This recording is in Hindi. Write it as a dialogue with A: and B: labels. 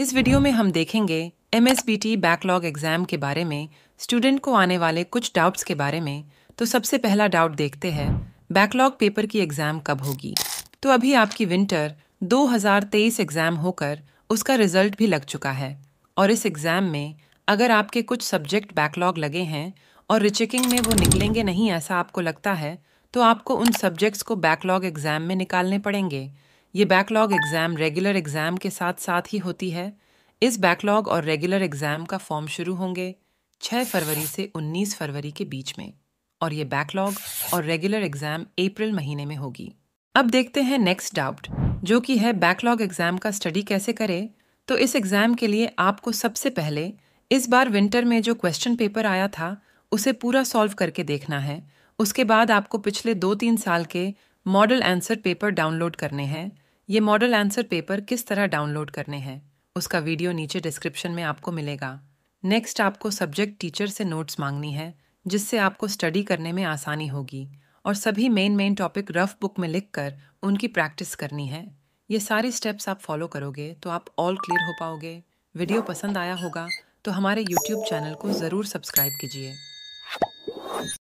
A: इस वीडियो में हम देखेंगे एम एस बैकलॉग एग्जाम के बारे में स्टूडेंट को आने वाले कुछ डाउट्स के बारे में तो सबसे पहला डाउट देखते हैं बैकलॉग पेपर की एग्ज़ाम कब होगी तो अभी आपकी विंटर 2023 एग्ज़ाम होकर उसका रिजल्ट भी लग चुका है और इस एग्ज़ाम में अगर आपके कुछ सब्जेक्ट बैकलॉग लगे हैं और रिचेकिंग में वो निकलेंगे नहीं ऐसा आपको लगता है तो आपको उन सब्जेक्ट्स को बैकलॉग एग्ज़ाम में निकालने पड़ेंगे ये बैकलॉग एग्ज़ाम रेगुलर एग्ज़ाम के साथ साथ ही होती है इस बैकलॉग और रेगुलर एग्ज़ाम का फॉर्म शुरू होंगे 6 फरवरी से 19 फरवरी के बीच में और ये बैकलॉग और रेगुलर एग्ज़ाम अप्रैल महीने में होगी अब देखते हैं नेक्स्ट डाउट जो कि है बैकलॉग एग्ज़ाम का स्टडी कैसे करें तो इस एग्ज़ाम के लिए आपको सबसे पहले इस बार विंटर में जो क्वेश्चन पेपर आया था उसे पूरा सॉल्व करके देखना है उसके बाद आपको पिछले दो तीन साल के मॉडल आंसर पेपर डाउनलोड करने हैं ये मॉडल आंसर पेपर किस तरह डाउनलोड करने हैं उसका वीडियो नीचे डिस्क्रिप्शन में आपको मिलेगा नेक्स्ट आपको सब्जेक्ट टीचर से नोट्स मांगनी है जिससे आपको स्टडी करने में आसानी होगी और सभी main main topic rough book में लिख कर उनकी प्रैक्टिस करनी है ये सारे स्टेप्स आप फॉलो करोगे तो आप ऑल क्लियर हो पाओगे वीडियो पसंद आया होगा तो हमारे यूट्यूब चैनल को ज़रूर सब्सक्राइब कीजिए